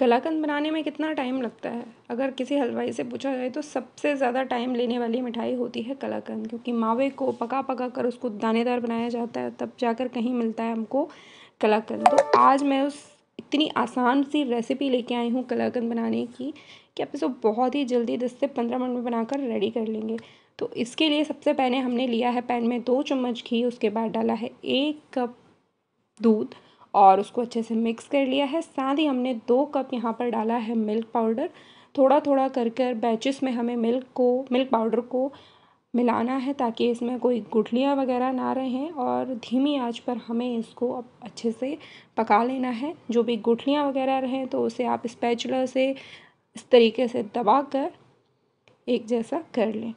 कलाकंद बनाने में कितना टाइम लगता है अगर किसी हलवाई से पूछा जाए तो सबसे ज़्यादा टाइम लेने वाली मिठाई होती है कलाकंद क्योंकि मावे को पका पका कर उसको दानेदार बनाया जाता है तब जाकर कहीं मिलता है हमको कलाकंद तो आज मैं उस इतनी आसान सी रेसिपी लेके आई हूँ कलाकंद बनाने की कि आप इसको बहुत ही जल्दी दस से पंद्रह मिनट में बनाकर रेडी कर लेंगे तो इसके लिए सबसे पहले हमने लिया है पैन में दो चम्मच घी उसके बाद डाला है एक कप दूध और उसको अच्छे से मिक्स कर लिया है साथ ही हमने दो कप यहाँ पर डाला है मिल्क पाउडर थोड़ा थोड़ा कर कर बैचेस में हमें मिल्क को मिल्क पाउडर को मिलाना है ताकि इसमें कोई गुठलियाँ वगैरह ना रहें और धीमी आंच पर हमें इसको अब अच्छे से पका लेना है जो भी गुठलियाँ वगैरह रहें तो उसे आप स्पैचुलर से इस तरीके से दबा कर एक जैसा कर लें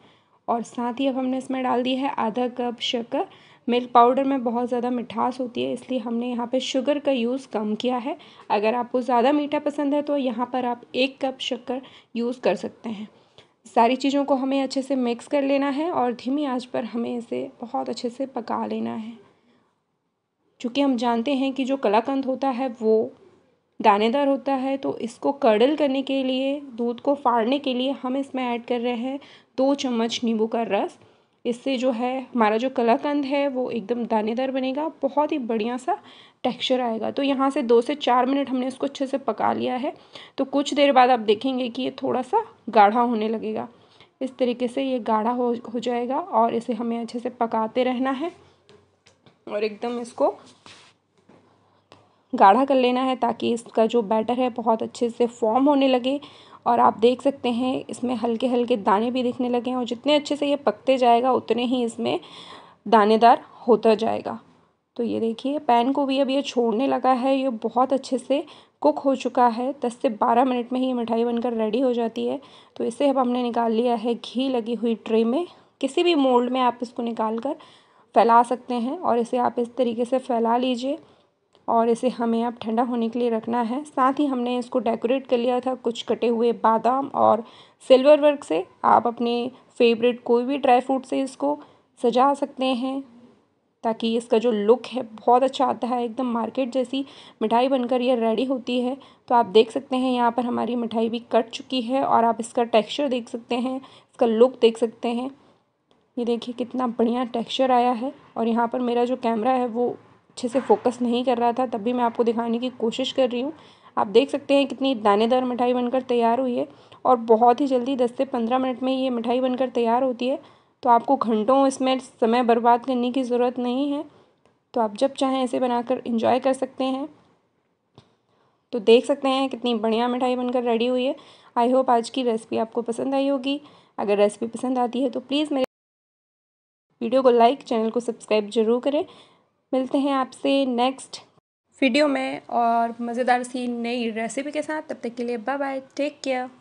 और साथ ही अब हमने इसमें डाल दी है आधा कप शक्कर मिल्क पाउडर में बहुत ज़्यादा मिठास होती है इसलिए हमने यहाँ पे शुगर का यूज़ कम किया है अगर आपको ज़्यादा मीठा पसंद है तो यहाँ पर आप एक कप शक्कर यूज़ कर सकते हैं सारी चीज़ों को हमें अच्छे से मिक्स कर लेना है और धीमी आंच पर हमें इसे बहुत अच्छे से पका लेना है चूँकि हम जानते हैं कि जो कलाकंद होता है वो दानेदार होता है तो इसको कर्डल करने के लिए दूध को फाड़ने के लिए हम इसमें ऐड कर रहे हैं दो चम्मच नींबू का रस इससे जो है हमारा जो कलाकंद है वो एकदम दानेदार बनेगा बहुत ही बढ़िया सा टेक्सचर आएगा तो यहाँ से दो से चार मिनट हमने इसको अच्छे से पका लिया है तो कुछ देर बाद आप देखेंगे कि ये थोड़ा सा गाढ़ा होने लगेगा इस तरीके से ये गाढ़ा हो हो जाएगा और इसे हमें अच्छे से पकाते रहना है और एकदम इसको गाढ़ा कर लेना है ताकि इसका जो बैटर है बहुत अच्छे से फॉर्म होने लगे और आप देख सकते हैं इसमें हल्के हल्के दाने भी दिखने लगे हैं और जितने अच्छे से ये पकते जाएगा उतने ही इसमें दानेदार होता जाएगा तो ये देखिए पैन को भी अब ये छोड़ने लगा है ये बहुत अच्छे से कुक हो चुका है दस से बारह मिनट में ही ये मिठाई बनकर रेडी हो जाती है तो इसे अब हमने निकाल लिया है घी लगी हुई ट्रे में किसी भी मोल्ड में आप इसको निकाल कर फैला सकते हैं और इसे आप इस तरीके से फैला लीजिए और इसे हमें अब ठंडा होने के लिए रखना है साथ ही हमने इसको डेकोरेट कर लिया था कुछ कटे हुए बादाम और सिल्वर वर्क से आप अपने फेवरेट कोई भी ड्राई फ्रूट से इसको सजा सकते हैं ताकि इसका जो लुक है बहुत अच्छा आता है एकदम मार्केट जैसी मिठाई बनकर यह रेडी होती है तो आप देख सकते हैं यहाँ पर हमारी मिठाई भी कट चुकी है और आप इसका टेक्सचर देख सकते हैं इसका लुक देख सकते हैं ये देखिए कितना बढ़िया टेक्सचर आया है और यहाँ पर मेरा जो कैमरा है वो अच्छे से फोकस नहीं कर रहा था तब भी मैं आपको दिखाने की कोशिश कर रही हूँ आप देख सकते हैं कितनी दानेदार मिठाई बनकर तैयार हुई है और बहुत ही जल्दी दस से पंद्रह मिनट में ये मिठाई बनकर तैयार होती है तो आपको घंटों इसमें समय बर्बाद करने की ज़रूरत नहीं है तो आप जब चाहें इसे बनाकर इंजॉय कर सकते हैं तो देख सकते हैं कितनी बढ़िया मिठाई बनकर रेडी हुई है आई होप आज की रेसिपी आपको पसंद आई होगी अगर रेसिपी पसंद आती है तो प्लीज़ मेरे वीडियो को लाइक चैनल को सब्सक्राइब जरूर करें मिलते हैं आपसे नेक्स्ट वीडियो में और मज़ेदार सी नई रेसिपी के साथ तब तक के लिए बाय बाय टेक केयर